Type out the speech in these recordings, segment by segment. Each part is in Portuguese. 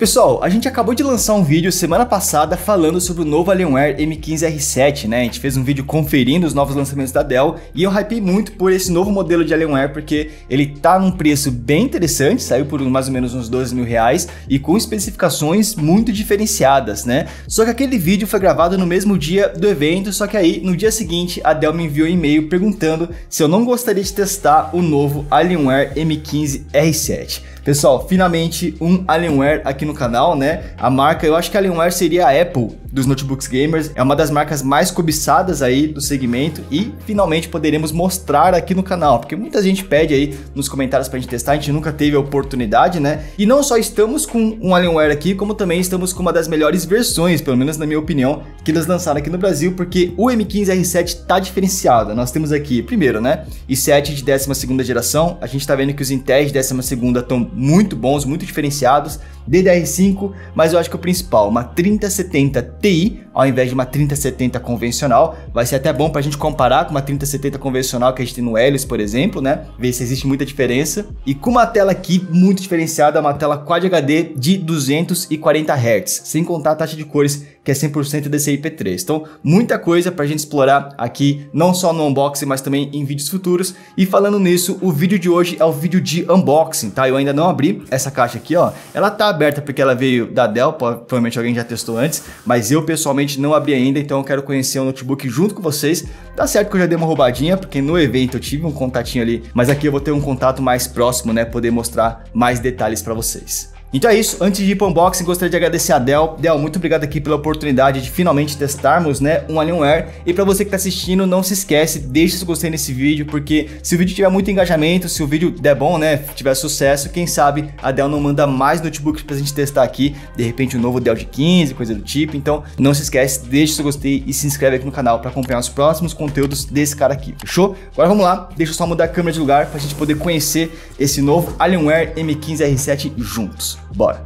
Pessoal, a gente acabou de lançar um vídeo semana passada falando sobre o novo Alienware M15R7, né? A gente fez um vídeo conferindo os novos lançamentos da Dell e eu hypei muito por esse novo modelo de Alienware porque ele tá num preço bem interessante, saiu por mais ou menos uns 12 mil reais e com especificações muito diferenciadas, né? Só que aquele vídeo foi gravado no mesmo dia do evento, só que aí no dia seguinte a Dell me enviou um e-mail perguntando se eu não gostaria de testar o novo Alienware M15R7. Pessoal, finalmente um Alienware aqui no canal, né? A marca, eu acho que Alienware seria a Apple, dos notebooks gamers. É uma das marcas mais cobiçadas aí do segmento e finalmente poderemos mostrar aqui no canal, porque muita gente pede aí nos comentários para a gente testar, a gente nunca teve a oportunidade, né? E não só estamos com um Alienware aqui, como também estamos com uma das melhores versões, pelo menos na minha opinião, que eles lançaram aqui no Brasil, porque o M15R7 tá diferenciado. Nós temos aqui, primeiro, né, e 7 de 12 geração, a gente tá vendo que os Intel de 12 estão muito bons, muito diferenciados, DDR5, mas eu acho que o principal, uma 3070 Ti, ao invés de uma 3070 convencional, vai ser até bom para a gente comparar com uma 3070 convencional que a gente tem no Helios, por exemplo, né? Ver se existe muita diferença. E com uma tela aqui muito diferenciada, uma tela Quad HD de 240 Hz, sem contar a taxa de cores que é 100% DCI-P3. Então, muita coisa para a gente explorar aqui, não só no unboxing, mas também em vídeos futuros. E falando nisso, o vídeo de hoje é o vídeo de unboxing, tá? Eu ainda não abri essa caixa aqui, ó. Ela tá aberta porque ela veio da Dell, provavelmente alguém já testou antes, mas eu pessoalmente não abri ainda, então eu quero conhecer o notebook junto com vocês. Tá certo que eu já dei uma roubadinha, porque no evento eu tive um contatinho ali, mas aqui eu vou ter um contato mais próximo, né? Poder mostrar mais detalhes para vocês. Então é isso, antes de ir para o unboxing, gostaria de agradecer a Dell. Dell, muito obrigado aqui pela oportunidade de finalmente testarmos né, um Alienware. E para você que está assistindo, não se esquece, deixe seu gostei nesse vídeo, porque se o vídeo tiver muito engajamento, se o vídeo der bom, né, tiver sucesso, quem sabe a Dell não manda mais notebooks para a gente testar aqui, de repente um novo Dell de 15, coisa do tipo. Então não se esquece, deixe seu gostei e se inscreve aqui no canal para acompanhar os próximos conteúdos desse cara aqui, fechou? Agora vamos lá, deixa eu só mudar a câmera de lugar para a gente poder conhecer esse novo Alienware M15R7 juntos. Bora!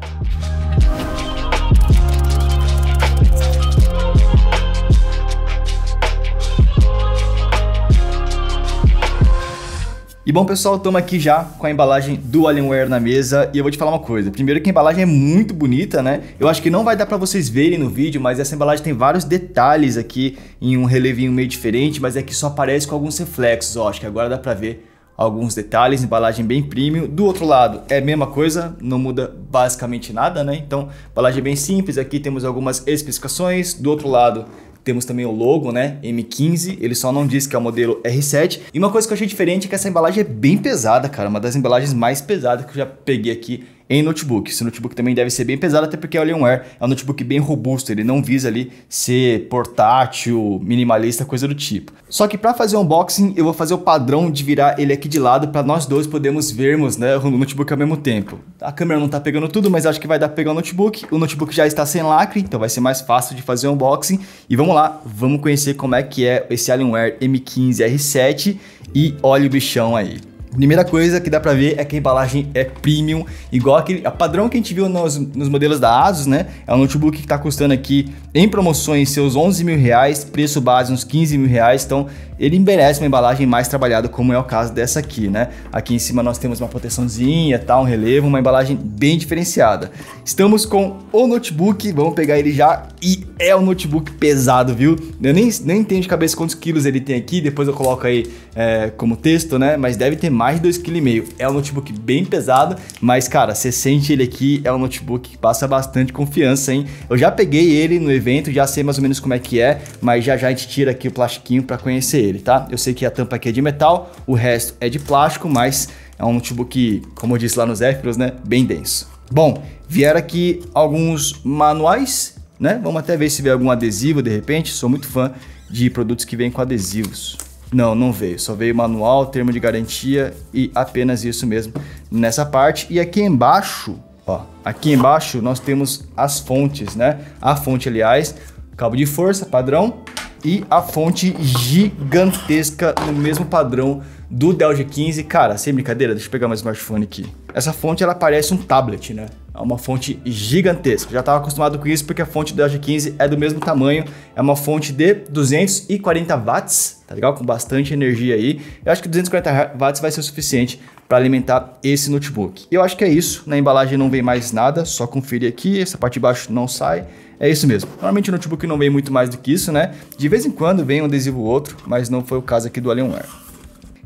E bom, pessoal, estamos aqui já com a embalagem do Alienware na mesa e eu vou te falar uma coisa. Primeiro que a embalagem é muito bonita, né? Eu acho que não vai dar para vocês verem no vídeo, mas essa embalagem tem vários detalhes aqui em um relevinho meio diferente, mas é que só aparece com alguns reflexos, ó, acho que agora dá para ver alguns detalhes, embalagem bem premium. Do outro lado, é a mesma coisa, não muda basicamente nada, né? Então, embalagem bem simples, aqui temos algumas especificações. Do outro lado, temos também o logo, né? M15, ele só não diz que é o modelo R7. E uma coisa que eu achei diferente é que essa embalagem é bem pesada, cara. Uma das embalagens mais pesadas que eu já peguei aqui em notebook. Esse notebook também deve ser bem pesado, até porque o é Alienware é um notebook bem robusto, ele não visa ali ser portátil, minimalista, coisa do tipo. Só que para fazer o unboxing, eu vou fazer o padrão de virar ele aqui de lado para nós dois podermos vermos né, o notebook ao mesmo tempo. A câmera não está pegando tudo, mas acho que vai dar para pegar o notebook. O notebook já está sem lacre, então vai ser mais fácil de fazer o unboxing. E vamos lá, vamos conhecer como é que é esse Alienware M15R7 e olha o bichão aí. Primeira coisa que dá para ver é que a embalagem é premium, igual aquele a padrão que a gente viu nos, nos modelos da ASUS, né? É um notebook que está custando aqui em promoções seus 11 mil reais, preço base uns 15 mil reais, então ele merece uma embalagem mais trabalhada, como é o caso dessa aqui, né? Aqui em cima nós temos uma proteçãozinha, tá, um relevo, uma embalagem bem diferenciada. Estamos com o notebook, vamos pegar ele já, e é um notebook pesado, viu? Eu nem, nem entendo de cabeça quantos quilos ele tem aqui, depois eu coloco aí é, como texto, né? Mas deve ter mais de 2,5 kg. É um notebook bem pesado, mas, cara, você sente ele aqui, é um notebook que passa bastante confiança, hein? Eu já peguei ele no evento evento, já sei mais ou menos como é que é, mas já já a gente tira aqui o plastiquinho para conhecer ele, tá? Eu sei que a tampa aqui é de metal, o resto é de plástico, mas é um notebook, como eu disse lá nos Zephyros, né, bem denso. Bom, vieram aqui alguns manuais, né? Vamos até ver se vê algum adesivo de repente, sou muito fã de produtos que vêm com adesivos. Não, não veio, só veio manual, termo de garantia e apenas isso mesmo nessa parte. E aqui embaixo Ó, aqui embaixo nós temos as fontes, né? A fonte, aliás, cabo de força padrão e a fonte gigantesca no mesmo padrão do Dell G15. Cara, sem brincadeira, deixa eu pegar meu smartphone aqui. Essa fonte ela parece um tablet, né? É uma fonte gigantesca. Já estava acostumado com isso porque a fonte do G15 é do mesmo tamanho. É uma fonte de 240 watts, tá legal? Com bastante energia aí. Eu acho que 240 watts vai ser o suficiente para alimentar esse notebook. Eu acho que é isso. Na embalagem não vem mais nada, só conferir aqui. Essa parte de baixo não sai. É isso mesmo. Normalmente o notebook não vem muito mais do que isso, né? De vez em quando vem um adesivo ou outro, mas não foi o caso aqui do Alienware.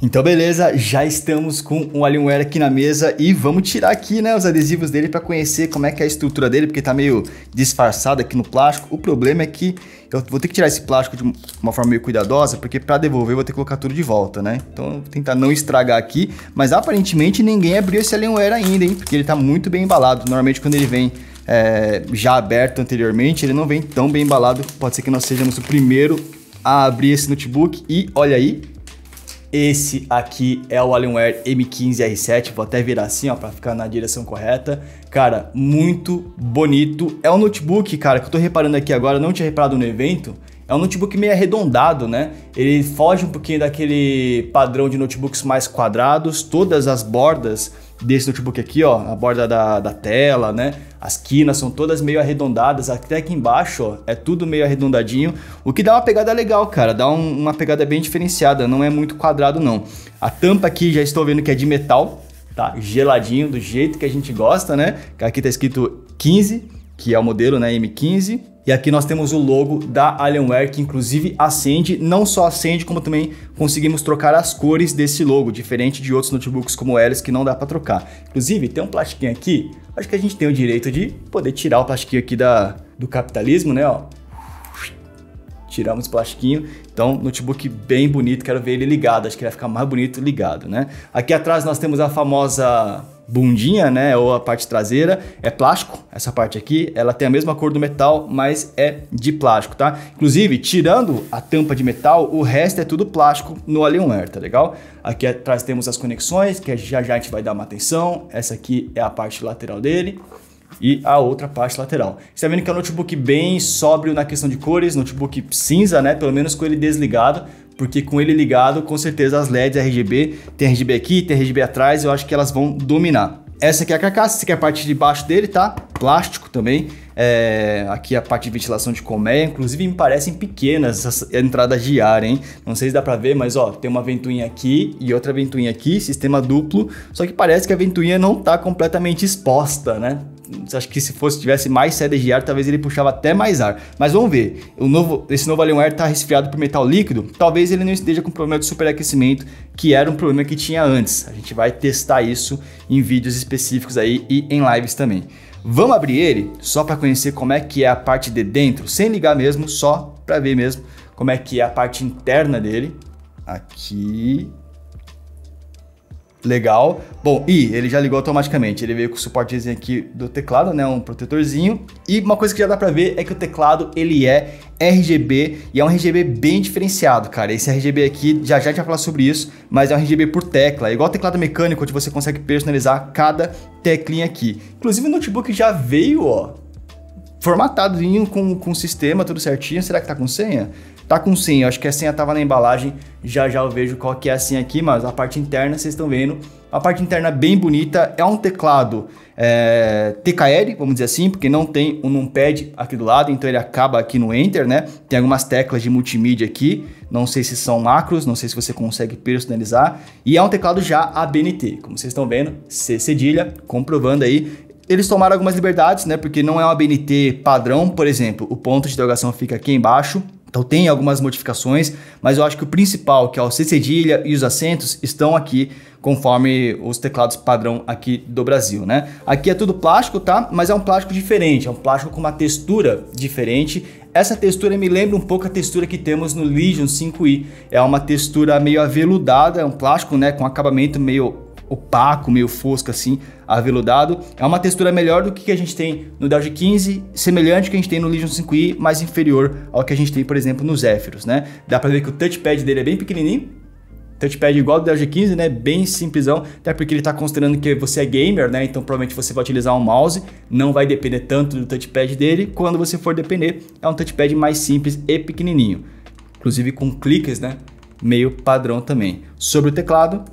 Então beleza, já estamos com o Alienware aqui na mesa e vamos tirar aqui né, os adesivos dele para conhecer como é que é a estrutura dele, porque está meio disfarçado aqui no plástico. O problema é que eu vou ter que tirar esse plástico de uma forma meio cuidadosa, porque para devolver eu vou ter que colocar tudo de volta, né? Então vou tentar não estragar aqui, mas aparentemente ninguém abriu esse Alienware ainda, hein? Porque ele está muito bem embalado. Normalmente quando ele vem é, já aberto anteriormente, ele não vem tão bem embalado. Pode ser que nós sejamos o primeiro a abrir esse notebook e olha aí, esse aqui é o Alienware M15R7, vou até virar assim, ó, para ficar na direção correta. Cara, muito bonito. É um notebook, cara, que eu tô reparando aqui agora, não tinha reparado no evento. É um notebook meio arredondado, né? Ele foge um pouquinho daquele padrão de notebooks mais quadrados, todas as bordas desse notebook aqui, ó, a borda da, da tela, né? As quinas são todas meio arredondadas, até aqui embaixo, ó, é tudo meio arredondadinho, o que dá uma pegada legal, cara, dá um, uma pegada bem diferenciada, não é muito quadrado não. A tampa aqui já estou vendo que é de metal, tá? Geladinho, do jeito que a gente gosta, né? Aqui tá escrito 15 que é o modelo né, M15. E aqui nós temos o logo da Alienware, que inclusive acende, não só acende, como também conseguimos trocar as cores desse logo, diferente de outros notebooks como eles que não dá para trocar. Inclusive, tem um plastiquinho aqui, acho que a gente tem o direito de poder tirar o plastiquinho aqui da, do capitalismo, né? Ó. Tiramos o plastiquinho, então notebook bem bonito, quero ver ele ligado, acho que ele vai ficar mais bonito ligado, né? Aqui atrás nós temos a famosa bundinha, né, ou a parte traseira, é plástico. Essa parte aqui, ela tem a mesma cor do metal, mas é de plástico, tá? Inclusive, tirando a tampa de metal, o resto é tudo plástico no Alienware, tá legal? Aqui atrás temos as conexões, que já já a gente vai dar uma atenção. Essa aqui é a parte lateral dele e a outra parte lateral. Você está vendo que é um notebook bem sóbrio na questão de cores, notebook cinza, né? Pelo menos com ele desligado, porque com ele ligado, com certeza as LEDs RGB, tem RGB aqui, tem RGB atrás, eu acho que elas vão dominar. Essa aqui é a carcaça, essa aqui é a parte de baixo dele, tá? Plástico também. É, aqui a parte de ventilação de colmeia, inclusive me parecem pequenas essas entradas de ar, hein? Não sei se dá pra ver, mas ó, tem uma ventoinha aqui e outra ventoinha aqui, sistema duplo, só que parece que a ventoinha não tá completamente exposta, né? acho que se fosse tivesse mais sedas de ar, talvez ele puxava até mais ar. Mas vamos ver. O novo, esse novo Alienware Air está resfriado por metal líquido. Talvez ele não esteja com problema de superaquecimento, que era um problema que tinha antes. A gente vai testar isso em vídeos específicos aí e em lives também. Vamos abrir ele só para conhecer como é que é a parte de dentro, sem ligar mesmo, só para ver mesmo como é que é a parte interna dele. Aqui, Legal. Bom, e ele já ligou automaticamente. Ele veio com o suportezinho aqui do teclado, né? Um protetorzinho. E uma coisa que já dá pra ver é que o teclado, ele é RGB e é um RGB bem diferenciado, cara. Esse RGB aqui, já já a gente vai falar sobre isso, mas é um RGB por tecla. É igual teclado mecânico, onde você consegue personalizar cada teclinha aqui. Inclusive o notebook já veio, ó, formatadinho com, com o sistema, tudo certinho. Será que tá com senha? Tá com senha, acho que a senha tava na embalagem, já já eu vejo qual que é a senha aqui, mas a parte interna vocês estão vendo, a parte interna bem bonita, é um teclado é, TKL, vamos dizer assim, porque não tem um numpad aqui do lado, então ele acaba aqui no Enter, né? Tem algumas teclas de multimídia aqui, não sei se são macros, não sei se você consegue personalizar, e é um teclado já ABNT, como vocês estão vendo, C cedilha, comprovando aí, eles tomaram algumas liberdades, né? Porque não é uma BNT padrão, por exemplo, o ponto de interrogação fica aqui embaixo. Então tem algumas modificações, mas eu acho que o principal, que é o C cedilha e os acentos, estão aqui conforme os teclados padrão aqui do Brasil, né? Aqui é tudo plástico, tá? Mas é um plástico diferente, é um plástico com uma textura diferente. Essa textura me lembra um pouco a textura que temos no Legion 5i. É uma textura meio aveludada, é um plástico, né, com acabamento meio opaco, meio fosco assim, aveludado. É uma textura melhor do que a gente tem no Delge 15, semelhante que a gente tem no Legion 5i, mas inferior ao que a gente tem, por exemplo, no Zephyrus, né? Dá pra ver que o touchpad dele é bem pequenininho, touchpad igual do DLG 15, né? Bem simplesão, até porque ele está considerando que você é gamer, né? Então provavelmente você vai utilizar um mouse, não vai depender tanto do touchpad dele. Quando você for depender, é um touchpad mais simples e pequenininho, inclusive com cliques, né? Meio padrão também. Sobre o teclado,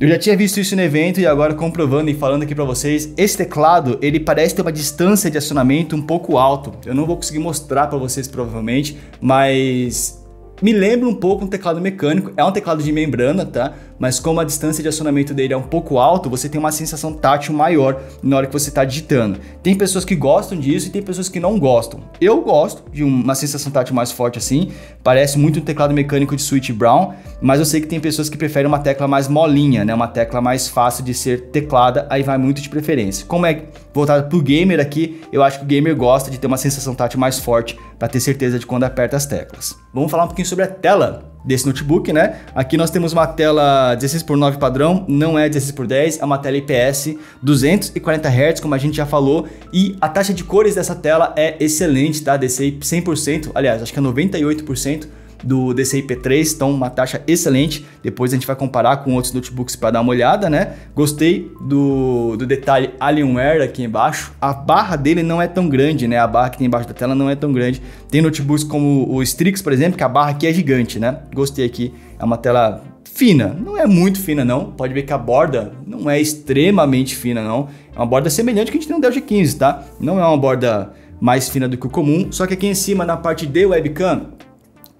Eu já tinha visto isso no evento e agora comprovando e falando aqui para vocês, esse teclado, ele parece ter uma distância de acionamento um pouco alto. Eu não vou conseguir mostrar para vocês provavelmente, mas me lembra um pouco um teclado mecânico, é um teclado de membrana, tá? mas como a distância de acionamento dele é um pouco alto, você tem uma sensação tátil maior na hora que você está digitando. Tem pessoas que gostam disso e tem pessoas que não gostam. Eu gosto de uma sensação tátil mais forte assim, parece muito um teclado mecânico de Switch Brown, mas eu sei que tem pessoas que preferem uma tecla mais molinha, né? uma tecla mais fácil de ser teclada, aí vai muito de preferência. Como é voltado para o gamer aqui, eu acho que o gamer gosta de ter uma sensação tátil mais forte para ter certeza de quando aperta as teclas. Vamos falar um pouquinho sobre a tela desse notebook, né? Aqui nós temos uma tela 16 por 9 padrão, não é 16 por 10, é uma tela IPS 240 Hz, como a gente já falou, e a taxa de cores dessa tela é excelente, tá? DC 100%, aliás, acho que é 98%, do DCI-P3, estão uma taxa excelente. Depois a gente vai comparar com outros notebooks para dar uma olhada, né? Gostei do, do detalhe Alienware aqui embaixo. A barra dele não é tão grande, né? A barra que tem embaixo da tela não é tão grande. Tem notebooks como o Strix, por exemplo, que a barra aqui é gigante, né? Gostei aqui. É uma tela fina, não é muito fina não, pode ver que a borda não é extremamente fina não, é uma borda semelhante que a gente tem no Dell G15, tá? Não é uma borda mais fina do que o comum, só que aqui em cima na parte de webcam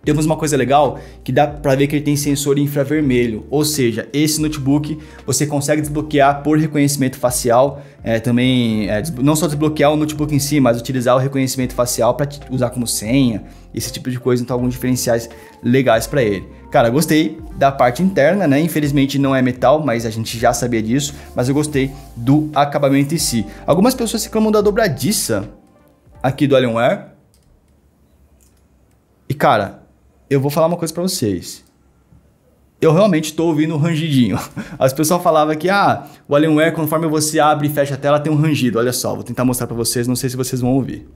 temos uma coisa legal que dá para ver que ele tem sensor infravermelho, ou seja, esse notebook você consegue desbloquear por reconhecimento facial, é, também é, não só desbloquear o notebook em si, mas utilizar o reconhecimento facial para usar como senha, esse tipo de coisa, então alguns diferenciais legais para ele. Cara, gostei da parte interna, né? Infelizmente não é metal, mas a gente já sabia disso, mas eu gostei do acabamento em si. Algumas pessoas reclamam da dobradiça aqui do Alienware. E cara, eu vou falar uma coisa para vocês. Eu realmente estou ouvindo um rangidinho. As pessoas falavam que, ah, o Alienware, conforme você abre e fecha a tela, tem um rangido. Olha só, vou tentar mostrar para vocês, não sei se vocês vão ouvir.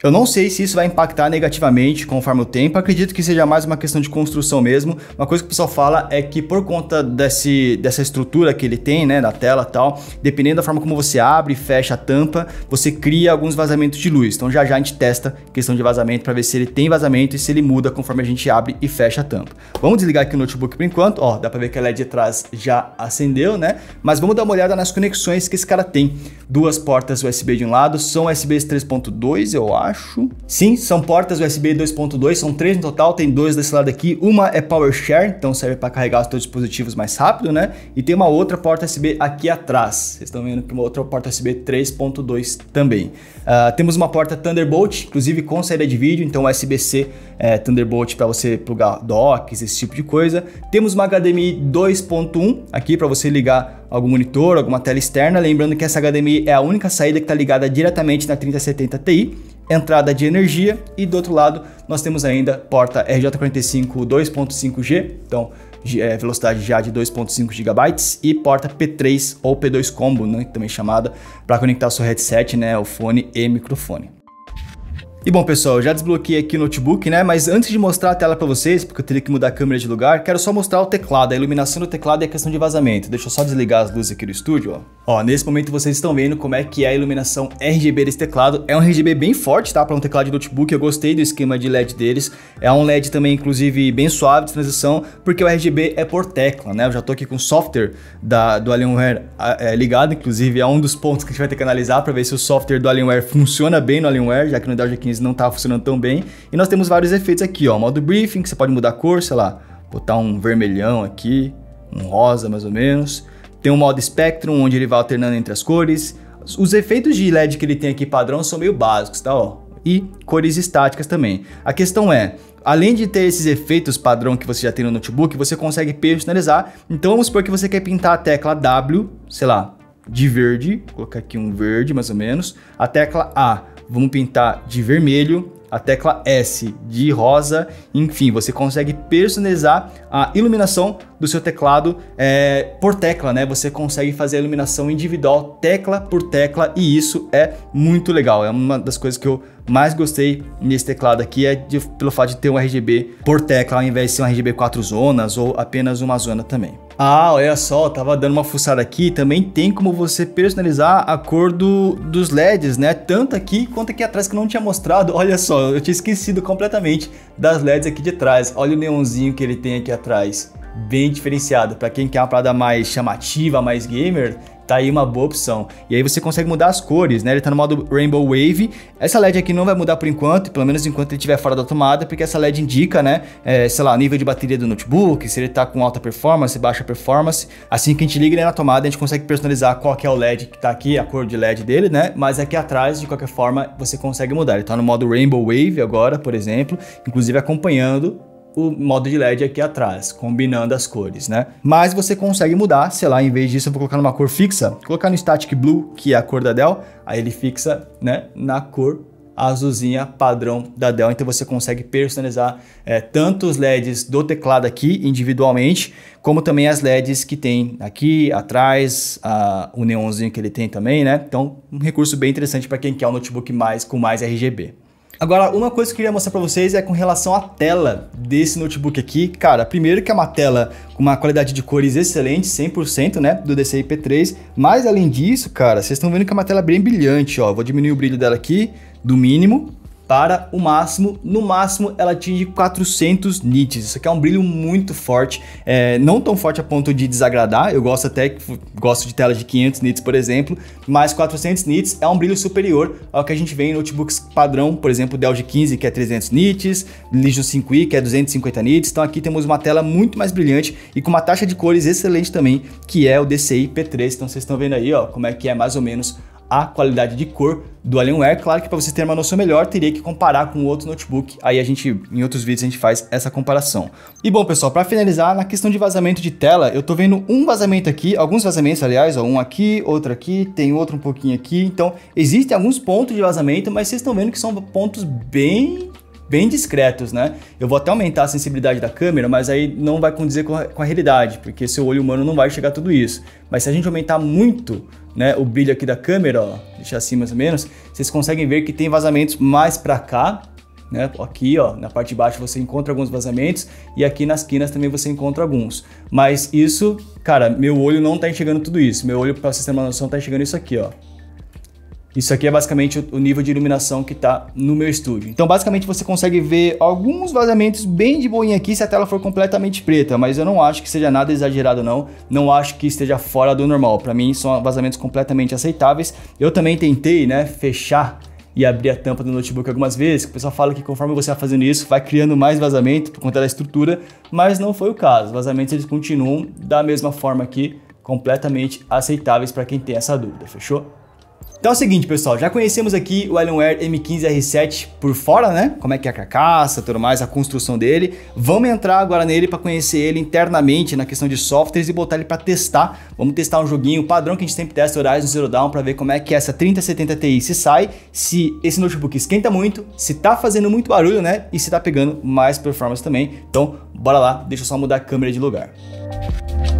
Eu não sei se isso vai impactar negativamente conforme o tempo, acredito que seja mais uma questão de construção mesmo. Uma coisa que o pessoal fala é que por conta desse, dessa estrutura que ele tem, né, da tela e tal, dependendo da forma como você abre e fecha a tampa, você cria alguns vazamentos de luz. Então já já a gente testa a questão de vazamento para ver se ele tem vazamento e se ele muda conforme a gente abre e fecha a tampa. Vamos desligar aqui o notebook por enquanto, ó, dá para ver que a LED de trás já acendeu, né? Mas vamos dar uma olhada nas conexões que esse cara tem. Duas portas USB de um lado, são USB 3.2, eu acho acho. Sim, são portas USB 2.2, são três no total, tem dois desse lado aqui. Uma é PowerShare, então serve para carregar os seus dispositivos mais rápido, né? E tem uma outra porta USB aqui atrás. Vocês estão vendo que uma outra porta USB 3.2 também. Uh, temos uma porta Thunderbolt, inclusive com saída de vídeo, então USB-C é, eh, Thunderbolt para você plugar docks, esse tipo de coisa. Temos uma HDMI 2.1 aqui para você ligar algum monitor, alguma tela externa. Lembrando que essa HDMI é a única saída que está ligada diretamente na 3070 Ti entrada de energia e do outro lado nós temos ainda porta RJ45 2.5G, então é, velocidade já de 2.5 GB e porta P3 ou P2 combo, né, também é chamada, para conectar o seu headset, né, o fone e microfone. E bom pessoal, eu já desbloqueei aqui o notebook, né? Mas antes de mostrar a tela para vocês, porque eu teria que mudar a câmera de lugar, quero só mostrar o teclado, a iluminação do teclado e a questão de vazamento. Deixa eu só desligar as luzes aqui do estúdio, ó. Ó, nesse momento vocês estão vendo como é que é a iluminação RGB desse teclado. É um RGB bem forte, tá? Para um teclado de notebook, eu gostei do esquema de LED deles. É um LED também, inclusive, bem suave de transição, porque o RGB é por tecla, né? Eu já tô aqui com o software da, do Alienware é, ligado, inclusive é um dos pontos que a gente vai ter que analisar para ver se o software do Alienware funciona bem no Alienware, já que no Delta 15 mas não está funcionando tão bem. E nós temos vários efeitos aqui, ó, modo briefing, que você pode mudar a cor, sei lá, botar um vermelhão aqui, um rosa mais ou menos. Tem um modo Spectrum, onde ele vai alternando entre as cores. Os efeitos de LED que ele tem aqui padrão são meio básicos, tá? Ó, e cores estáticas também. A questão é, além de ter esses efeitos padrão que você já tem no notebook, você consegue personalizar. Então vamos supor que você quer pintar a tecla W, sei lá, de verde, Vou colocar aqui um verde mais ou menos, a tecla A Vamos pintar de vermelho, a tecla S de rosa, enfim, você consegue personalizar a iluminação do seu teclado é, por tecla, né? Você consegue fazer a iluminação individual tecla por tecla e isso é muito legal. É uma das coisas que eu mais gostei nesse teclado aqui é de, pelo fato de ter um RGB por tecla, ao invés de ser um RGB quatro zonas ou apenas uma zona também. Ah, olha só, tava dando uma fuçada aqui, também tem como você personalizar a cor do, dos LEDs, né? Tanto aqui quanto aqui atrás que eu não tinha mostrado, olha só, eu tinha esquecido completamente das LEDs aqui de trás. Olha o neonzinho que ele tem aqui atrás, bem diferenciado. Para quem quer uma parada mais chamativa, mais gamer, tá aí uma boa opção. E aí você consegue mudar as cores, né? Ele tá no modo Rainbow Wave. Essa LED aqui não vai mudar por enquanto, pelo menos enquanto ele estiver fora da tomada, porque essa LED indica, né? É, sei lá, nível de bateria do notebook, se ele tá com alta performance, baixa performance. Assim que a gente liga ele na tomada, a gente consegue personalizar qual que é o LED que tá aqui, a cor de LED dele, né? Mas aqui atrás, de qualquer forma, você consegue mudar. Ele tá no modo Rainbow Wave agora, por exemplo, inclusive acompanhando o modo de LED aqui atrás, combinando as cores, né? Mas você consegue mudar, sei lá, em vez disso eu vou colocar numa cor fixa, colocar no Static Blue, que é a cor da Dell, aí ele fixa, né, na cor azulzinha padrão da Dell, então você consegue personalizar é, tanto os LEDs do teclado aqui individualmente, como também as LEDs que tem aqui atrás, a, o neonzinho que ele tem também, né? Então, um recurso bem interessante para quem quer um notebook mais com mais RGB. Agora, uma coisa que eu queria mostrar para vocês é com relação à tela desse notebook aqui. Cara, primeiro que é uma tela com uma qualidade de cores excelente, 100%, né, do DCI P3. Mas além disso, cara, vocês estão vendo que é uma tela bem brilhante, ó. Vou diminuir o brilho dela aqui do mínimo para o máximo, no máximo ela atinge 400 nits. Isso aqui é um brilho muito forte, é, não tão forte a ponto de desagradar. Eu gosto até gosto de telas de 500 nits, por exemplo, mas 400 nits é um brilho superior ao que a gente vê em notebooks padrão, por exemplo, Dell G15 que é 300 nits, Legion 5i que é 250 nits. Então aqui temos uma tela muito mais brilhante e com uma taxa de cores excelente também, que é o DCI-P3. Então vocês estão vendo aí, ó, como é que é mais ou menos a qualidade de cor do Alienware. Claro que para você ter uma noção melhor, teria que comparar com outro notebook. Aí a gente, em outros vídeos, a gente faz essa comparação. E bom, pessoal, para finalizar, na questão de vazamento de tela, eu tô vendo um vazamento aqui, alguns vazamentos, aliás, ó, um aqui, outro aqui, tem outro um pouquinho aqui. Então, existem alguns pontos de vazamento, mas vocês estão vendo que são pontos bem bem discretos, né? Eu vou até aumentar a sensibilidade da câmera, mas aí não vai condizer com a, com a realidade, porque seu olho humano não vai chegar a tudo isso. Mas se a gente aumentar muito né, o brilho aqui da câmera, ó, deixar assim mais ou menos, vocês conseguem ver que tem vazamentos mais para cá, né? Aqui, ó, na parte de baixo você encontra alguns vazamentos e aqui nas quinas também você encontra alguns. Mas isso, cara, meu olho não tá enxergando tudo isso. Meu olho, para o sistema de noção, tá enxergando isso aqui, ó. Isso aqui é basicamente o nível de iluminação que está no meu estúdio. Então, basicamente, você consegue ver alguns vazamentos bem de boinha aqui se a tela for completamente preta, mas eu não acho que seja nada exagerado não, não acho que esteja fora do normal. Para mim, são vazamentos completamente aceitáveis. Eu também tentei, né, fechar e abrir a tampa do notebook algumas vezes. O pessoal fala que conforme você vai fazendo isso, vai criando mais vazamento por conta da estrutura, mas não foi o caso. Os vazamentos eles continuam da mesma forma aqui, completamente aceitáveis para quem tem essa dúvida, fechou? Então é o seguinte, pessoal, já conhecemos aqui o Alienware M15R7 por fora, né? Como é que é a carcaça, tudo mais, a construção dele. Vamos entrar agora nele para conhecer ele internamente na questão de softwares e botar ele para testar. Vamos testar um joguinho padrão que a gente sempre testa, Horizon Zero Dawn, para ver como é que essa 3070 Ti se sai, se esse notebook esquenta muito, se tá fazendo muito barulho, né? E se tá pegando mais performance também. Então, bora lá, deixa eu só mudar a câmera de lugar. Música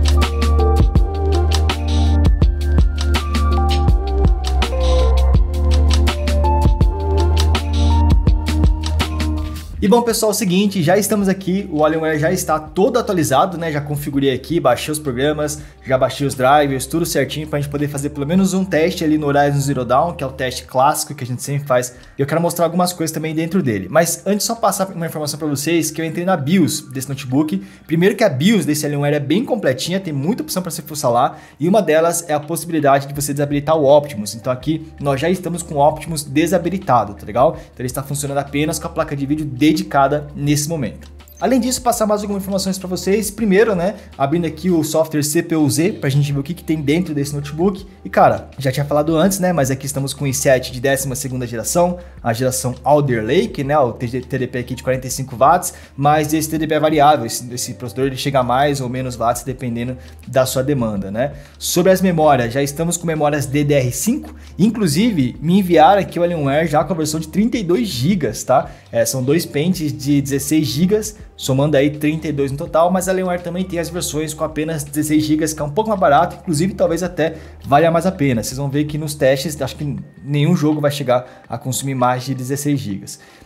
E bom, pessoal, é o seguinte, já estamos aqui, o Alienware já está todo atualizado, né? Já configurei aqui, baixei os programas, já baixei os drivers, tudo certinho para a gente poder fazer pelo menos um teste ali no Horizon Zero Dawn, que é o teste clássico que a gente sempre faz. E eu quero mostrar algumas coisas também dentro dele. Mas antes só passar uma informação para vocês que eu entrei na BIOS desse notebook. Primeiro que a BIOS desse Alienware é bem completinha, tem muita opção para você fuçar lá, e uma delas é a possibilidade de você desabilitar o Optimus. Então aqui nós já estamos com o Optimus desabilitado, tá legal? Então ele está funcionando apenas com a placa de vídeo dele dedicada nesse momento. Além disso, passar mais algumas informações para vocês. Primeiro, né, abrindo aqui o software CPU-Z para a gente ver o que, que tem dentro desse notebook. E cara, já tinha falado antes, né, mas aqui estamos com o i7 de 12 geração, a geração Alder Lake, né, o TDP aqui de 45 watts, mas esse TDP é variável, esse, esse processador ele chega a mais ou menos watts dependendo da sua demanda, né. Sobre as memórias, já estamos com memórias DDR5, inclusive me enviaram aqui o Alienware já com a versão de 32 GB, tá? É, são dois pentes de 16 GB somando aí 32 no total, mas a Alienware também tem as versões com apenas 16 GB, que é um pouco mais barato, inclusive talvez até valha mais a pena. Vocês vão ver que nos testes, acho que nenhum jogo vai chegar a consumir mais de 16 GB.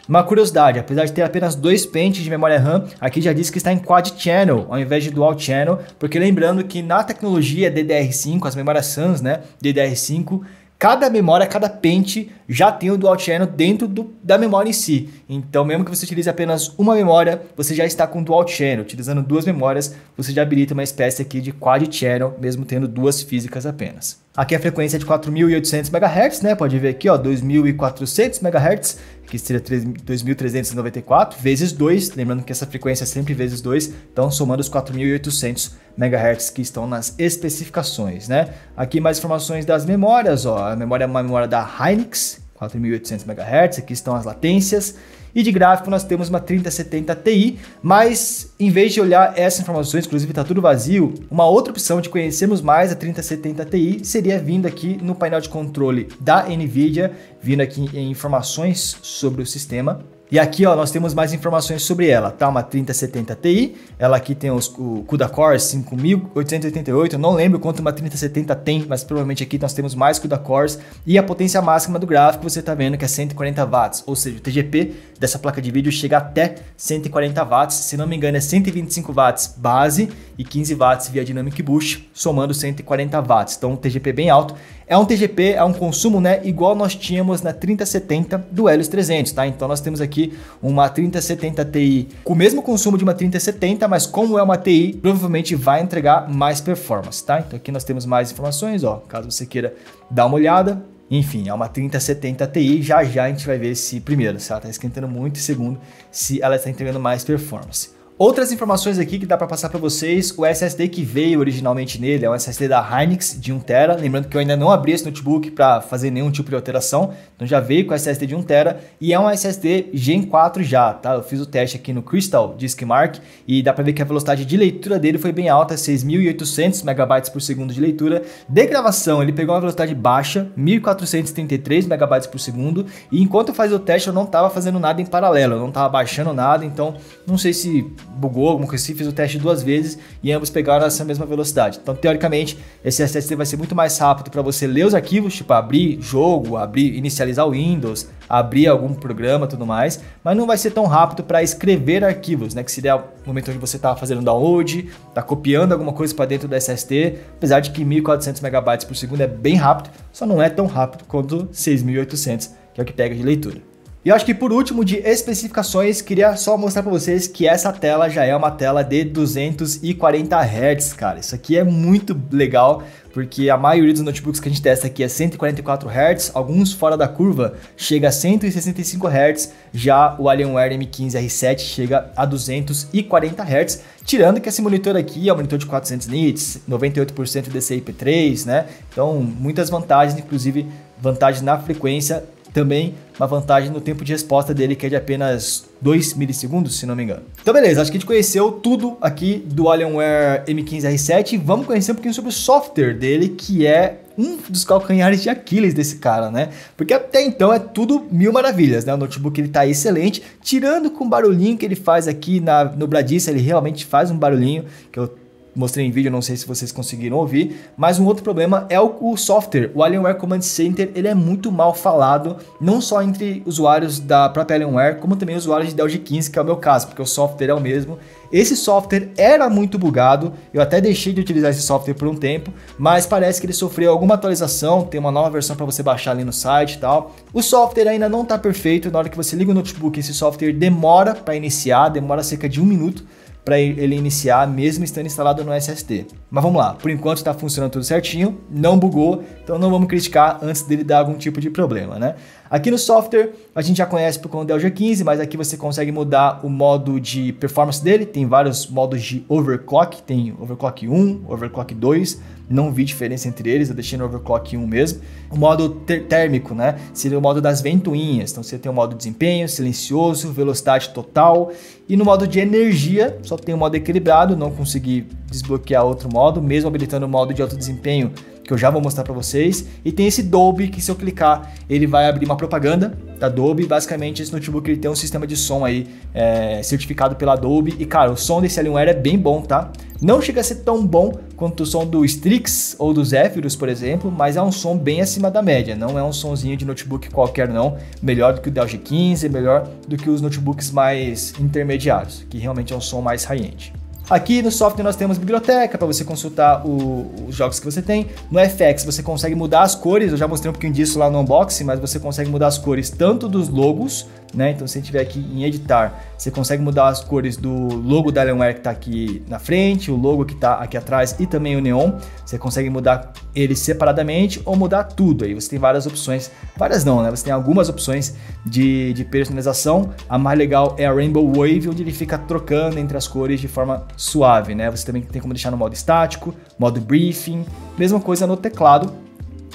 Uma curiosidade, apesar de ter apenas dois pentes de memória RAM, aqui já diz que está em quad channel ao invés de dual channel, porque lembrando que na tecnologia DDR5, as memórias SANs, né, DDR5 cada memória, cada pente já tem o dual channel dentro do, da memória em si. Então, mesmo que você utilize apenas uma memória, você já está com dual channel. Utilizando duas memórias, você já habilita uma espécie aqui de quad channel, mesmo tendo duas físicas apenas. Aqui é a frequência é de 4.800 MHz, né? Pode ver aqui, ó, 2.400 MHz, que seria 2.394 vezes 2, lembrando que essa frequência é sempre vezes 2, então somando os 4.800 MHz que estão nas especificações, né? Aqui mais informações das memórias, ó, a memória é uma memória da Hynix, 4.800 MHz, aqui estão as latências. E de gráfico nós temos uma 3070 Ti, mas em vez de olhar essas informações, inclusive está tudo vazio, uma outra opção de conhecermos mais a 3070 Ti seria vindo aqui no painel de controle da NVIDIA, vindo aqui em informações sobre o sistema. E aqui ó, nós temos mais informações sobre ela, tá? Uma 3070 Ti, ela aqui tem os, o CUDA Core 5888, não lembro quanto uma 3070 tem, mas provavelmente aqui nós temos mais CUDA Cores e a potência máxima do gráfico você está vendo que é 140 watts, ou seja, o TGP dessa placa de vídeo chega até 140 watts, se não me engano é 125 watts base e 15 watts via Dynamic Boost, somando 140 watts, então um TGP é bem alto. É um TGP, é um consumo, né, igual nós tínhamos na 3070 do Helios 300, tá? Então nós temos aqui uma 3070 Ti com o mesmo consumo de uma 3070, mas como é uma TI, provavelmente vai entregar mais performance, tá? Então aqui nós temos mais informações, ó, caso você queira dar uma olhada. Enfim, é uma 3070 Ti, já já a gente vai ver se primeiro, se ela está tá esquentando muito e segundo, se ela está entregando mais performance. Outras informações aqui que dá para passar para vocês, o SSD que veio originalmente nele é um SSD da Hynix de 1TB, lembrando que eu ainda não abri esse notebook para fazer nenhum tipo de alteração, então já veio com SSD de 1TB e é um SSD Gen 4 já, tá? Eu fiz o teste aqui no Crystal Disk Mark e dá para ver que a velocidade de leitura dele foi bem alta, 6.800 MB por segundo de leitura. De gravação, ele pegou uma velocidade baixa, 1.433 MB por segundo e enquanto eu fazia o teste eu não estava fazendo nada em paralelo, eu não estava baixando nada, então não sei se bugou, alguma coisa assim, fiz o teste duas vezes e ambos pegaram essa mesma velocidade. Então, teoricamente, esse SSD vai ser muito mais rápido para você ler os arquivos, tipo abrir jogo, abrir, inicializar o Windows, abrir algum programa, tudo mais, mas não vai ser tão rápido para escrever arquivos, né? Que seria o momento onde você está fazendo download, está copiando alguma coisa para dentro do SSD, apesar de que 1400 MB por segundo é bem rápido, só não é tão rápido quanto 6800, que é o que pega de leitura. E acho que por último de especificações, queria só mostrar para vocês que essa tela já é uma tela de 240 Hz, cara. Isso aqui é muito legal, porque a maioria dos notebooks que a gente testa aqui é 144 Hz, alguns fora da curva chega a 165 Hz, já o Alienware M15 R7 chega a 240 Hz, tirando que esse monitor aqui é um monitor de 400 nits, 98% DCI-P3, né? Então, muitas vantagens, inclusive vantagem na frequência também uma vantagem no tempo de resposta dele, que é de apenas 2 milissegundos, se não me engano. Então beleza, acho que a gente conheceu tudo aqui do Alienware M15R7 vamos conhecer um pouquinho sobre o software dele, que é um dos calcanhares de Aquiles desse cara, né? Porque até então é tudo mil maravilhas, né? O notebook ele tá excelente, tirando com o barulhinho que ele faz aqui na, no Bradice, ele realmente faz um barulhinho que eu mostrei em vídeo, não sei se vocês conseguiram ouvir, mas um outro problema é o, o, software. O Alienware Command Center ele é muito mal falado, não só entre usuários da própria Alienware, como também usuários de Dell G15, que é o meu caso, porque o software é o mesmo. Esse software era muito bugado, eu até deixei de utilizar esse software por um tempo, mas parece que ele sofreu alguma atualização, tem uma nova versão para você baixar ali no site e tal. O software ainda não está perfeito, na hora que você liga o notebook, esse software demora para iniciar, demora cerca de um minuto para ele iniciar, mesmo estando instalado no SSD. Mas vamos lá, por enquanto está funcionando tudo certinho, não bugou, então não vamos criticar antes dele dar algum tipo de problema, né? Aqui no software, a gente já conhece por conta do Delta 15, mas aqui você consegue mudar o modo de performance dele. Tem vários modos de overclock, tem overclock 1, overclock 2, não vi diferença entre eles, eu deixei no overclock 1 mesmo. O modo térmico, né? Seria o modo das ventoinhas. Então você tem o modo desempenho, silencioso, velocidade total. E no modo de energia, só tem o modo equilibrado, não consegui desbloquear outro modo, mesmo habilitando o modo de alto desempenho que eu já vou mostrar para vocês. E tem esse Dolby que se eu clicar, ele vai abrir uma propaganda da Dolby. Basicamente, esse notebook ele tem um sistema de som aí é, certificado pela Dolby. E cara, o som desse Alienware é bem bom, tá? Não chega a ser tão bom quanto o som do Strix ou do Zephyrus, por exemplo, mas é um som bem acima da média. Não é um sonzinho de notebook qualquer, não. Melhor do que o Dell G15, melhor do que os notebooks mais intermediários, que realmente é um som mais high-end. Aqui no software nós temos biblioteca para você consultar o, os jogos que você tem. No FX você consegue mudar as cores, eu já mostrei um pouquinho disso lá no unboxing, mas você consegue mudar as cores tanto dos logos né? Então, se você tiver aqui em editar, você consegue mudar as cores do logo da Alienware que está aqui na frente, o logo que está aqui atrás e também o neon. Você consegue mudar ele separadamente ou mudar tudo. Aí você tem várias opções, várias não, né? Você tem algumas opções de, de personalização. A mais legal é a Rainbow Wave, onde ele fica trocando entre as cores de forma suave, né? Você também tem como deixar no modo estático, modo briefing, mesma coisa no teclado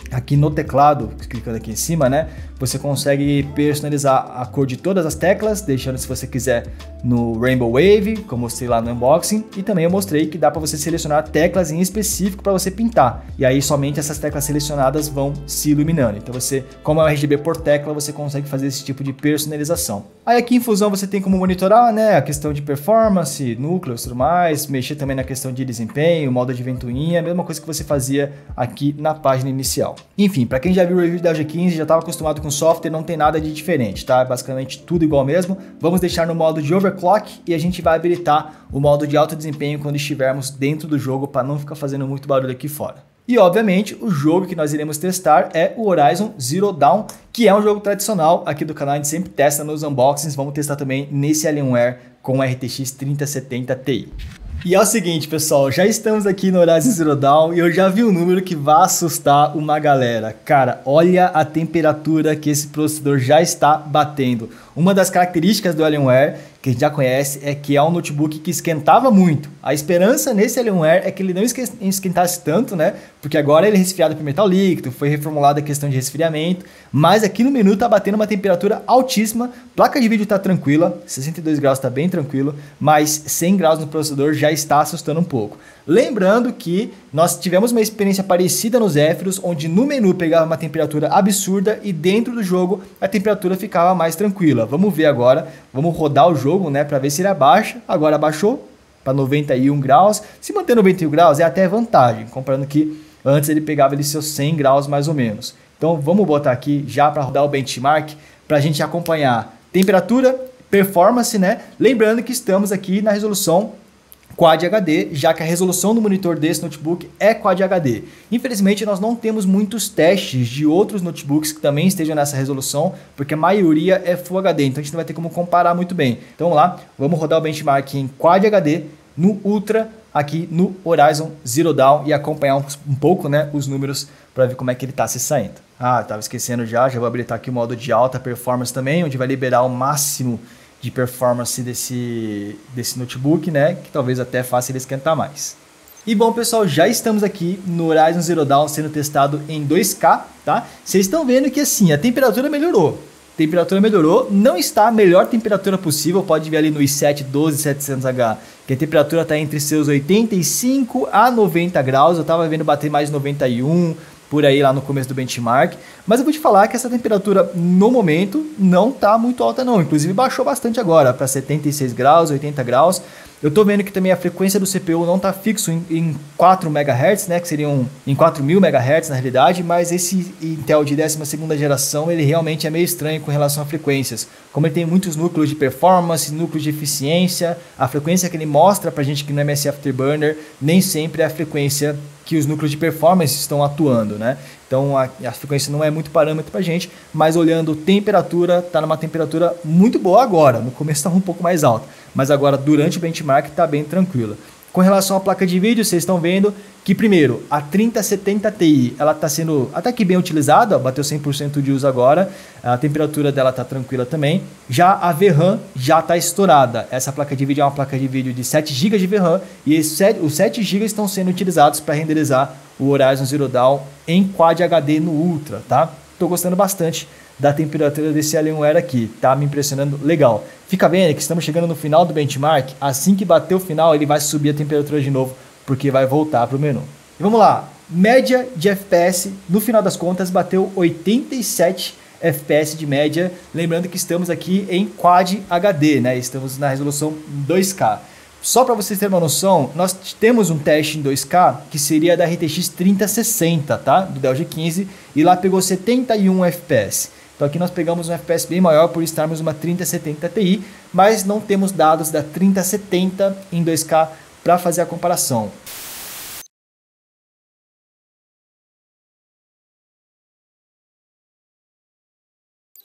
aqui no teclado, clicando aqui em cima, né? Você consegue personalizar a cor de todas as teclas, deixando se você quiser no Rainbow Wave, como mostrei lá no unboxing, e também eu mostrei que dá para você selecionar teclas em específico para você pintar. E aí somente essas teclas selecionadas vão se iluminando. Então você, como é um RGB por tecla, você consegue fazer esse tipo de personalização. Aí aqui em Fusão você tem como monitorar, né, a questão de performance, núcleos, tudo mais, mexer também na questão de desempenho, modo de ventoinha, a mesma coisa que você fazia aqui na página inicial. Enfim, para quem já viu o review da G15, já estava acostumado com com software, não tem nada de diferente, tá? É basicamente tudo igual mesmo. Vamos deixar no modo de overclock e a gente vai habilitar o modo de alto desempenho quando estivermos dentro do jogo para não ficar fazendo muito barulho aqui fora. E obviamente o jogo que nós iremos testar é o Horizon Zero Dawn, que é um jogo tradicional aqui do canal, a gente sempre testa nos unboxings, vamos testar também nesse Alienware com RTX 3070 Ti. E é o seguinte, pessoal, já estamos aqui no Horizon Zero Dawn e eu já vi um número que vai assustar uma galera. Cara, olha a temperatura que esse processador já está batendo. Uma das características do Alienware que a gente já conhece, é que é um notebook que esquentava muito. A esperança nesse Alienware é que ele não esquentasse tanto, né? Porque agora ele é resfriado por metal líquido, foi reformulada a questão de resfriamento, mas aqui no menu tá batendo uma temperatura altíssima, placa de vídeo tá tranquila, 62 graus tá bem tranquilo, mas 100 graus no processador já está assustando um pouco. Lembrando que nós tivemos uma experiência parecida nos Zephyros, onde no menu pegava uma temperatura absurda e dentro do jogo a temperatura ficava mais tranquila. Vamos ver agora, vamos rodar o jogo, né, para ver se ele abaixa. Agora abaixou para 91 graus. Se manter 91 graus é até vantagem, comparando que antes ele pegava ele seus 100 graus mais ou menos. Então vamos botar aqui já para rodar o benchmark para a gente acompanhar temperatura, performance, né? Lembrando que estamos aqui na resolução Quad HD, já que a resolução do monitor desse notebook é Quad HD. Infelizmente, nós não temos muitos testes de outros notebooks que também estejam nessa resolução, porque a maioria é Full HD, então a gente não vai ter como comparar muito bem. Então vamos lá, vamos rodar o benchmark em Quad HD, no Ultra, aqui no Horizon Zero Dawn e acompanhar um, pouco né, os números para ver como é que ele está se saindo. Ah, estava esquecendo já, já vou habilitar aqui o modo de alta performance também, onde vai liberar o máximo de performance desse, desse notebook, né? Que talvez até é faça ele esquentar mais. E bom, pessoal, já estamos aqui no Horizon Zero Dawn sendo testado em 2K, tá? Vocês estão vendo que assim, a temperatura melhorou. temperatura melhorou, não está a melhor temperatura possível, pode ver ali no i7 12700H, que a temperatura está entre seus 85 a 90 graus, eu estava vendo bater mais 91, por aí lá no começo do benchmark. Mas eu vou te falar que essa temperatura no momento não está muito alta não, inclusive baixou bastante agora para 76 graus, 80 graus. Eu estou vendo que também a frequência do CPU não está fixo em, em 4 MHz, né, que seriam em 4000 MHz na realidade, mas esse Intel de 12 geração, ele realmente é meio estranho com relação a frequências. Como ele tem muitos núcleos de performance, núcleos de eficiência, a frequência que ele mostra pra gente que no é MS Afterburner nem sempre é a frequência que os núcleos de performance estão atuando, né? Então a, a frequência não é muito parâmetro para gente, mas olhando temperatura, está numa temperatura muito boa agora. No começo estava um pouco mais alta, mas agora durante o benchmark está bem tranquila. Com relação à placa de vídeo, vocês estão vendo que, primeiro, a 3070 Ti ela está sendo até que bem utilizada, bateu 100% de uso agora, a temperatura dela está tranquila também. Já a VRAM já está estourada. Essa placa de vídeo é uma placa de vídeo de 7 GB de VRAM e os 7 GB estão sendo utilizados para renderizar o Horizon Zero Dawn em Quad HD no Ultra, tá? Tô gostando bastante da temperatura desse Alienware aqui, tá me impressionando legal. Fica vendo que estamos chegando no final do benchmark, assim que bater o final ele vai subir a temperatura de novo, porque vai voltar pro menu. E vamos lá, média de FPS, no final das contas bateu 87 FPS de média, lembrando que estamos aqui em Quad HD, né? Estamos na resolução 2K. Só para vocês terem uma noção, nós temos um teste em 2K que seria da RTX 3060, tá? Do Dell G15 e lá pegou 71 FPS. Então aqui nós pegamos um FPS bem maior por estarmos uma 3070 Ti, mas não temos dados da 3070 em 2K para fazer a comparação.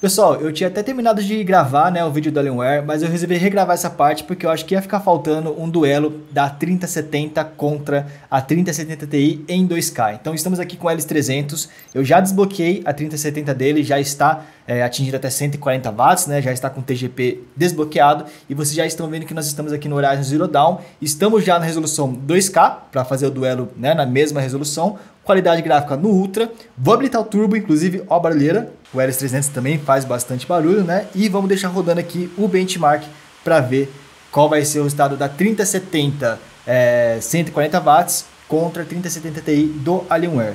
Pessoal, eu tinha até terminado de gravar né, o vídeo do Alienware, mas eu resolvi regravar essa parte porque eu acho que ia ficar faltando um duelo da 3070 contra a 3070 Ti em 2K. Então estamos aqui com a L300, eu já desbloqueei a 3070 dele, já está é, atingindo até 140 watts, né? já está com TGP desbloqueado e vocês já estão vendo que nós estamos aqui no Horizon Zero Dawn, estamos já na resolução 2K para fazer o duelo né, na mesma resolução, qualidade gráfica no Ultra, vou habilitar o Turbo, inclusive, ó a barulheira, o LS300 também faz bastante barulho, né? E vamos deixar rodando aqui o benchmark para ver qual vai ser o resultado da 3070 é, 140 watts contra a 3070 Ti do Alienware.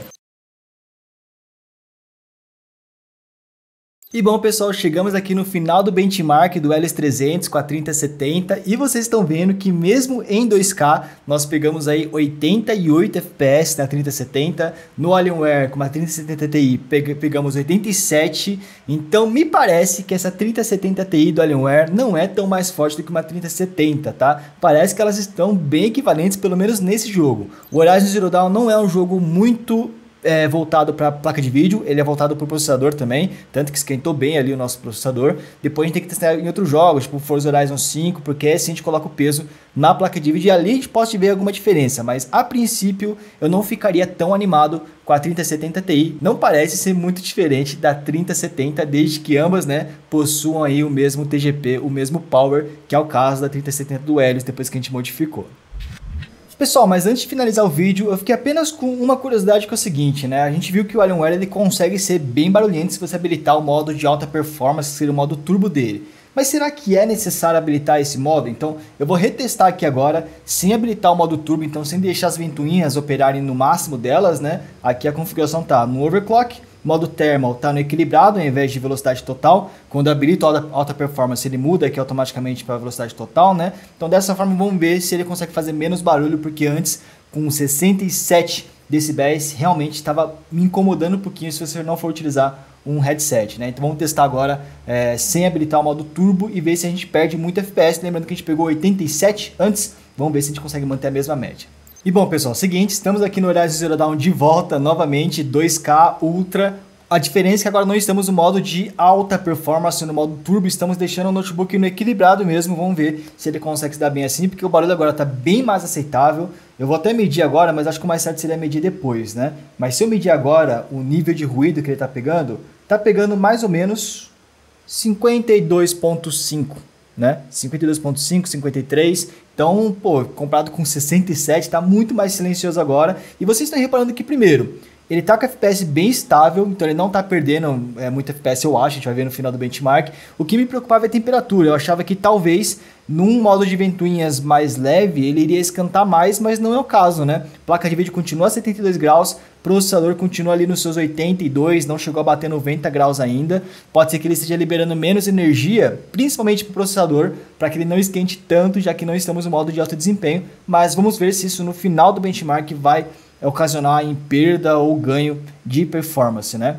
E bom, pessoal, chegamos aqui no final do benchmark do LS300 com a 3070 e vocês estão vendo que mesmo em 2K, nós pegamos aí 88 FPS na 3070, no Alienware com uma 3070 Ti pegamos 87, então me parece que essa 3070 Ti do Alienware não é tão mais forte do que uma 3070, tá? Parece que elas estão bem equivalentes, pelo menos nesse jogo. O Horizon Zero Dawn não é um jogo muito é voltado para placa de vídeo, ele é voltado para o processador também, tanto que esquentou bem ali o nosso processador. Depois a gente tem que testar em outros jogos, tipo Forza Horizon 5, porque assim a gente coloca o peso na placa de vídeo e ali a gente pode ver alguma diferença, mas a princípio eu não ficaria tão animado com a 3070 Ti. Não parece ser muito diferente da 3070, desde que ambas, né, possuam aí o mesmo TGP, o mesmo power, que é o caso da 3070 do Helios, depois que a gente modificou. Pessoal, mas antes de finalizar o vídeo, eu fiquei apenas com uma curiosidade que é o seguinte, né? A gente viu que o Alienware ele consegue ser bem barulhento se você habilitar o modo de alta performance, que seria o modo turbo dele. Mas será que é necessário habilitar esse modo? Então eu vou retestar aqui agora, sem habilitar o modo turbo, então sem deixar as ventoinhas operarem no máximo delas, né? Aqui a configuração tá no overclock, modo thermal está no equilibrado, ao invés de velocidade total. Quando habilito alta, alta performance, ele muda aqui automaticamente para velocidade total, né? Então dessa forma vamos ver se ele consegue fazer menos barulho, porque antes com 67 decibéis realmente estava me incomodando um pouquinho se você não for utilizar um headset, né? Então vamos testar agora é, sem habilitar o modo turbo e ver se a gente perde muito FPS. Lembrando que a gente pegou 87 antes, vamos ver se a gente consegue manter a mesma média. E bom, pessoal, é seguinte, estamos aqui no Horizon Zero Dawn de volta novamente, 2K Ultra. A diferença é que agora não estamos no modo de alta performance, no modo turbo, estamos deixando o notebook no equilibrado mesmo, vamos ver se ele consegue se dar bem assim, porque o barulho agora está bem mais aceitável. Eu vou até medir agora, mas acho que o mais certo seria medir depois, né? Mas se eu medir agora o nível de ruído que ele está pegando, está pegando mais ou menos 52.5 né? 52.5, 53. Então, pô, comprado com 67, está muito mais silencioso agora. E vocês estão reparando que, primeiro, ele tá com FPS bem estável, então ele não tá perdendo é, muito FPS, eu acho, a gente vai ver no final do benchmark. O que me preocupava é a temperatura, eu achava que talvez num modo de ventoinhas mais leve, ele iria esquentar mais, mas não é o caso, né? Placa de vídeo continua a 72 graus, processador continua ali nos seus 82, não chegou a bater 90 graus ainda. Pode ser que ele esteja liberando menos energia, principalmente para o processador, para que ele não esquente tanto, já que não estamos no modo de alto desempenho. Mas vamos ver se isso no final do benchmark vai ocasionar em perda ou ganho de performance, né?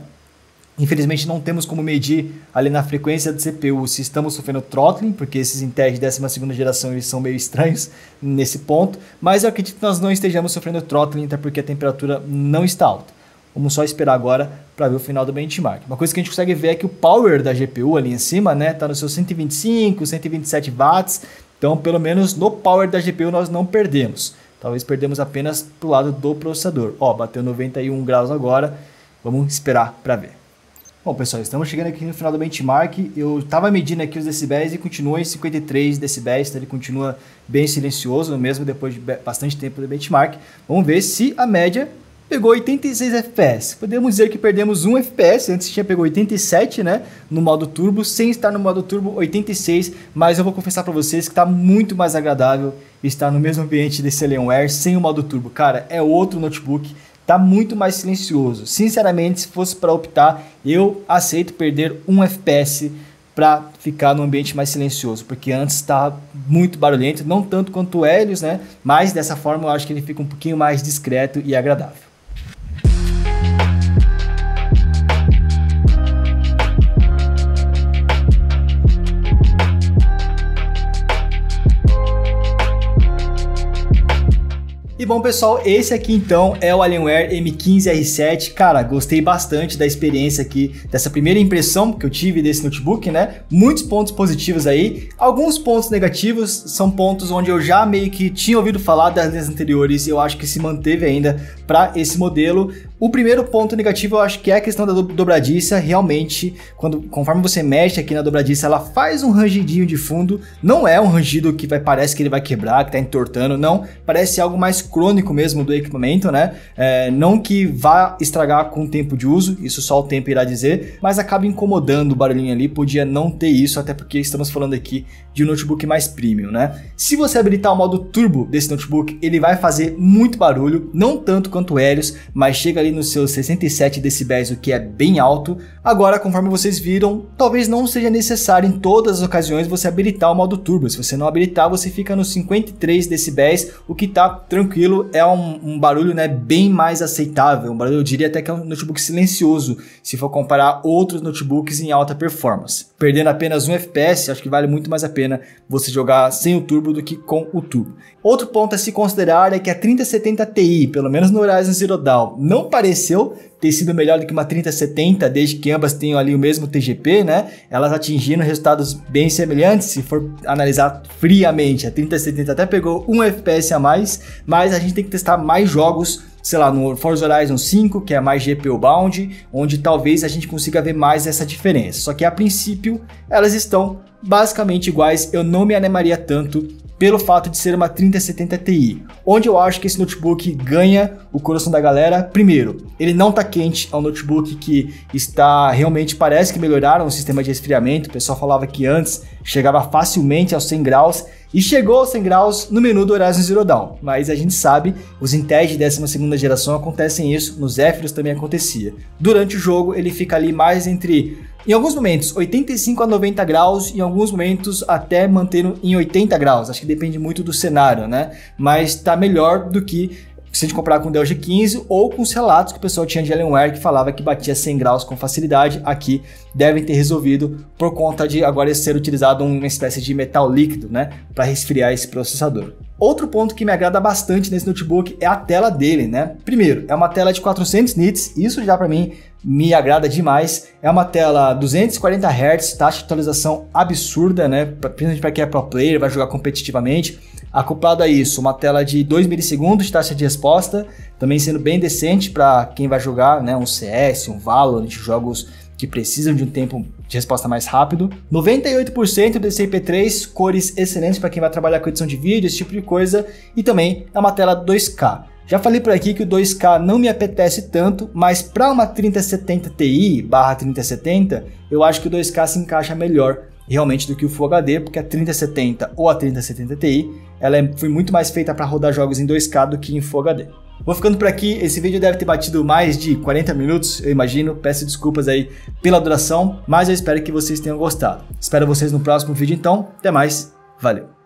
Infelizmente não temos como medir ali na frequência do CPU se estamos sofrendo throttling, porque esses Intel de 12 geração eles são meio estranhos nesse ponto, mas eu acredito que nós não estejamos sofrendo throttling, até porque a temperatura não está alta. Vamos só esperar agora para ver o final do benchmark. Uma coisa que a gente consegue ver é que o power da GPU ali em cima, né, tá nos seus 125, 127 watts. Então, pelo menos no power da GPU nós não perdemos. Talvez perdemos apenas pro lado do processador. Ó, bateu 91 graus agora. Vamos esperar para ver. Bom, pessoal, estamos chegando aqui no final do benchmark. Eu estava medindo aqui os decibéis e continua em 53 decibéis, então ele continua bem silencioso, mesmo depois de bastante tempo do benchmark. Vamos ver se a média pegou 86 FPS. Podemos dizer que perdemos 1 FPS, antes tinha pegou 87, né, no modo turbo, sem estar no modo turbo 86, mas eu vou confessar para vocês que está muito mais agradável estar no mesmo ambiente desse Alienware sem o modo turbo. Cara, é outro notebook tá muito mais silencioso. Sinceramente, se fosse para optar, eu aceito perder um FPS para ficar num ambiente mais silencioso, porque antes estava tá muito barulhento, não tanto quanto o Helios, né? Mas dessa forma eu acho que ele fica um pouquinho mais discreto e agradável. bom, pessoal? Esse aqui então é o Alienware M15R7. Cara, gostei bastante da experiência aqui, dessa primeira impressão que eu tive desse notebook, né? Muitos pontos positivos aí. Alguns pontos negativos são pontos onde eu já meio que tinha ouvido falar das linhas anteriores e eu acho que se manteve ainda para esse modelo. O primeiro ponto negativo eu acho que é a questão da dobradiça. Realmente, quando, conforme você mexe aqui na dobradiça, ela faz um rangidinho de fundo. Não é um rangido que vai, parece que ele vai quebrar, que tá entortando, não. Parece algo mais crônico mesmo do equipamento, né? É, não que vá estragar com o tempo de uso, isso só o tempo irá dizer, mas acaba incomodando o barulhinho ali. Podia não ter isso, até porque estamos falando aqui de um notebook mais premium, né? Se você habilitar o modo turbo desse notebook, ele vai fazer muito barulho, não tanto quanto o Helios, mas chega ali ali nos seus 67 decibéis, o que é bem alto. Agora, conforme vocês viram, talvez não seja necessário em todas as ocasiões você habilitar o modo turbo. Se você não habilitar, você fica nos 53 decibéis, o que tá tranquilo, é um, um barulho né, bem mais aceitável. Um barulho, eu diria até que é um notebook silencioso, se for comparar outros notebooks em alta performance. Perdendo apenas um FPS, acho que vale muito mais a pena você jogar sem o turbo do que com o turbo. Outro ponto a se considerar é que a 3070 Ti, pelo menos no Horizon Zero Dawn, não pareceu ter sido melhor do que uma 3070, desde que ambas tenham ali o mesmo TGP, né? Elas atingiram resultados bem semelhantes, se for analisar friamente. A 3070 até pegou um FPS a mais, mas a gente tem que testar mais jogos sei lá, no Forza Horizon 5, que é mais GPU bound, onde talvez a gente consiga ver mais essa diferença. Só que a princípio, elas estão basicamente iguais. Eu não me animaria tanto pelo fato de ser uma 3070 Ti. Onde eu acho que esse notebook ganha o coração da galera, primeiro, ele não está quente, é um notebook que está realmente parece que melhoraram o sistema de resfriamento. O pessoal falava que antes chegava facilmente aos 100 graus e chegou aos 100 graus no menu do Horizon Zero Dawn. Mas a gente sabe, os Intel de 12 geração acontecem isso, nos Zephyrus também acontecia. Durante o jogo, ele fica ali mais entre em alguns momentos 85 a 90 graus, em alguns momentos até mantendo em 80 graus. Acho que depende muito do cenário, né? Mas tá melhor do que se a gente comparar com o Dell G15 ou com os relatos que o pessoal tinha de Alienware que falava que batia 100 graus com facilidade, aqui devem ter resolvido por conta de agora ser utilizado uma espécie de metal líquido, né, para resfriar esse processador. Outro ponto que me agrada bastante nesse notebook é a tela dele, né? Primeiro, é uma tela de 400 nits, isso já para mim me agrada demais. É uma tela 240 Hz, taxa de atualização absurda, né? Principalmente para quem é pro player, vai jogar competitivamente. Acoplado a isso, uma tela de 2 milissegundos de taxa de resposta, também sendo bem decente para quem vai jogar né, um CS, um Valorant, jogos que precisam de um tempo de resposta mais rápido. 98% do DCP3, cores excelentes para quem vai trabalhar com edição de vídeo, esse tipo de coisa, e também é uma tela 2K. Já falei por aqui que o 2K não me apetece tanto, mas para uma 3070 Ti barra 3070, eu acho que o 2K se encaixa melhor realmente do que o Full HD, porque a 3070 ou a 3070 Ti, ela é, foi muito mais feita para rodar jogos em 2K do que em Full HD. Vou ficando por aqui, esse vídeo deve ter batido mais de 40 minutos, eu imagino, peço desculpas aí pela duração, mas eu espero que vocês tenham gostado. Espero vocês no próximo vídeo então, até mais, valeu!